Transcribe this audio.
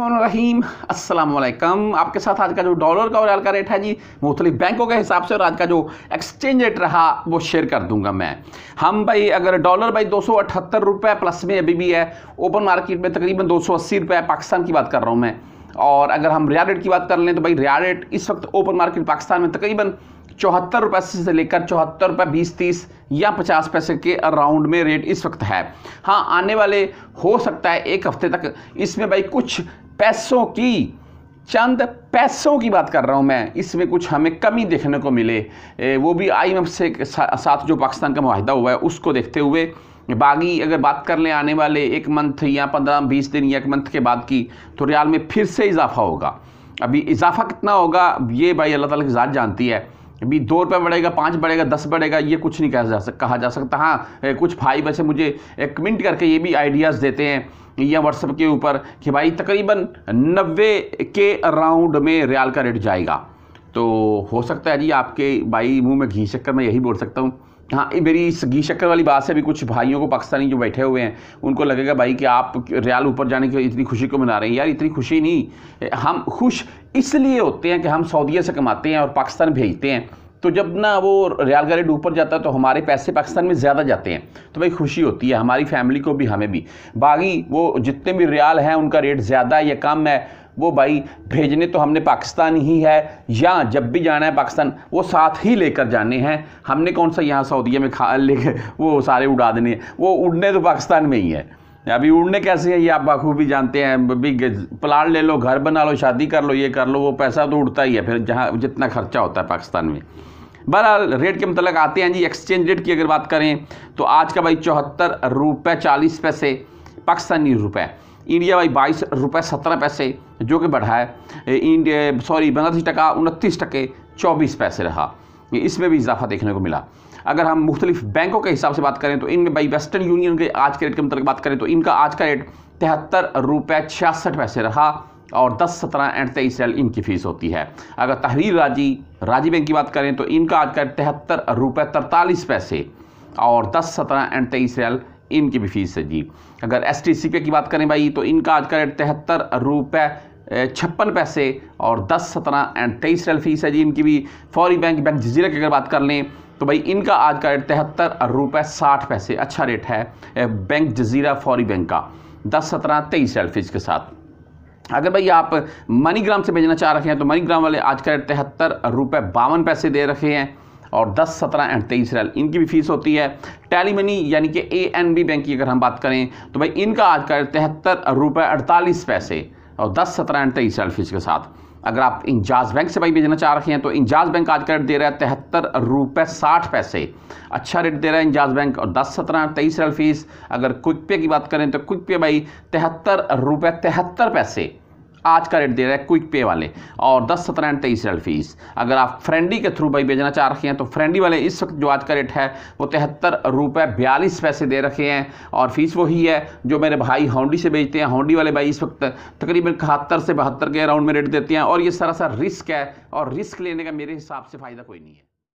रहीम अस्सलाम वालेकुम आपके साथ आज का जो डॉलर का और रियाल का रेट है जी मुख्तलिफ बैंकों के हिसाब से और आज का जो एक्सचेंज रेट रहा वो शेयर कर दूंगा मैं हम भाई अगर डॉलर भाई दो रुपए प्लस में अभी भी है ओपन मार्केट में तकरीबन दो रुपए पाकिस्तान की बात कर रहा हूँ मैं और अगर हम रियाल रेट की बात कर लें तो भाई रियाल रेट इस वक्त ओपन मार्केट पाकिस्तान में तकरीबन चौहत्तर रुपये से लेकर चौहत्तर रुपये बीस तीस या पचास पैसे के अराउंड में रेट इस वक्त है हाँ आने वाले हो सकता है एक हफ्ते तक इसमें भाई कुछ पैसों की चंद पैसों की बात कर रहा हूँ मैं इसमें कुछ हमें कमी देखने को मिले वो भी आई एम एफ से साथ जो पाकिस्तान का माहिदा हुआ है उसको देखते हुए बागी अगर बात कर लें आने वाले एक मंथ या पंद्रह बीस दिन या एक मंथ के बाद की तो रियाल में फिर से इजाफा होगा अभी इजाफा कितना होगा ये भाई अल्लाह ताला की ज़ात जानती है भी दो रुपये बढ़ेगा पाँच बढ़ेगा दस बढ़ेगा ये कुछ नहीं कहा जा सकता कहा जा सकता हाँ कुछ भाई वैसे मुझे कमेंट करके ये भी आइडियाज़ देते हैं या व्हाट्सएप के ऊपर कि भाई तकरीबन नब्बे के राउंड में रियाल का रेट जाएगा तो हो सकता है जी आपके भाई मुंह में घी शक्कर मैं यही बोल सकता हूँ हाँ ये मेरी घी शक्कर वाली बात से भी कुछ भाइयों को पाकिस्तानी जो बैठे हुए हैं उनको लगेगा भाई कि आप रियाल ऊपर जाने की इतनी खुशी को मना रहे हैं यार इतनी खुशी नहीं हम खुश इसलिए होते हैं कि हम सऊदीया से कमाते हैं और पाकिस्तान भेजते हैं तो जब ना वो रियाल का रेट ऊपर जाता है तो हमारे पैसे पाकिस्तान में ज़्यादा जाते हैं तो भाई खुशी होती है हमारी फैमिली को भी हमें भी बाकी वो जितने भी रियाल हैं उनका रेट ज़्यादा या कम है वो भाई भेजने तो हमने पाकिस्तान ही है या जब भी जाना है पाकिस्तान वो साथ ही लेकर जाने हैं हमने कौन सा यहाँ सऊदीया में खा ले वो सारे उड़ा देने हैं वो उड़ने तो पाकिस्तान में ही है अभी उड़ने कैसे हैं ये आप बखूबी जानते हैं भी प्लाट ले लो घर बना लो शादी कर लो ये कर लो वो पैसा तो उड़ता ही है फिर जहाँ जितना खर्चा होता है पाकिस्तान में बहरहाल रेट के मतलब आते हैं जी एक्सचेंज रेट की अगर बात करें तो आज का भाई चौहत्तर रुपये चालीस पैसे पाकिस्तानी रुपये इंडिया बाई बाईस रुपये सत्रह पैसे जो कि बढ़ा है इंडिया सॉरी बांग्लादेशी टका उनतीस टके चौबीस पैसे रहा इसमें भी इजाफा देखने को मिला अगर हम मुख्तलिफ बैंकों के हिसाब से बात करें तो इनमें बाई वेस्टर्न यूनियन के आज के रेट के मुताबिक बात करें तो इनका आज का रेट तिहत्तर रुपये छियासठ पैसे रहा और दस सत्रह एंड तेईस रेल इनकी फ़ीस होती है अगर तहरीर राजी राजी बैंक की बात करें तो इनका आज का रेट तिहत्तर रुपये तरतालीस पैसे और दस सत्रह एंड तेईस रेल इनकी भी फ़ीस है जी अगर एस टी सी पे की बात करें भाई तो इनका आज का रेट तिहत्तर रुपये छप्पन पैसे और दस सत्रह एंड तेईस रेल फीस है जी इनकी भी फौरी बैंक बैंक जजीरा की अगर बात कर लें तो भाई इनका आज का रेट तिहत्तर रुपये साठ पैसे अच्छा रेट है बैंक जजीरा फौरी बैंक का दस सत्रह तेईस रेल फीस के साथ अगर भाई आप मनीग्राम से भेजना चाह रहे हैं तो मनीग्राम वाले आज का रेट तिहत्तर रुपये बावन पैसे दे रखे हैं और 10, 17 एंड तेईस रैल इनकी भी फीस होती है टेली मनी यानी कि ए एन बी बैंक की अगर हम बात करें तो भाई इनका आज का तिहत्तर रुपये अड़तालीस पैसे और दस सत्रह एंड तेईस रैल फीस के साथ अगर आप इंजाज बैंक से भाई भेजना चाह रहे हैं तो इंजाज बैंक आज का रेट दे रहा है तिहत्तर रुपये साठ पैसे अच्छा रेट दे रहा है इंजाज बैंक और दस सत्रह तेईस रियल फीस अगर क्विक पे की बात करें तो क्विक पे भाई तिहत्तर रुपये तिहत्तर पैसे आज का रेट दे रहा है क्विक पे वाले और दस सत्रह एंड तेईस रेल फीस अगर आप फ्रेंडी के थ्रू भाई भेजना चाह रखे हैं तो फ्रेंडी वाले इस वक्त जो आज का रेट है वो तिहत्तर रुपये बयालीस पैसे दे रखे हैं और फीस वही है जो मेरे भाई हाउंडी से भेजते हैं हाउंडी वाले भाई इस वक्त तकरीबन इकहत्तर से बहत्तर के अराउंड में रेट देते हैं और ये सारा सा रिस्क है और रिस्क लेने का मेरे हिसाब से फ़ायदा कोई नहीं है